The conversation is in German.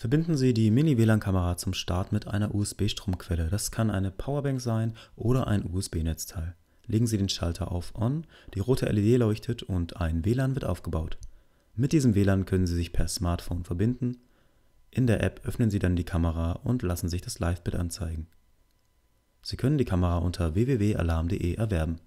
Verbinden Sie die Mini-WLAN-Kamera zum Start mit einer USB-Stromquelle. Das kann eine Powerbank sein oder ein USB-Netzteil. Legen Sie den Schalter auf On, die rote LED leuchtet und ein WLAN wird aufgebaut. Mit diesem WLAN können Sie sich per Smartphone verbinden. In der App öffnen Sie dann die Kamera und lassen sich das Live-Bild anzeigen. Sie können die Kamera unter www.alarm.de erwerben.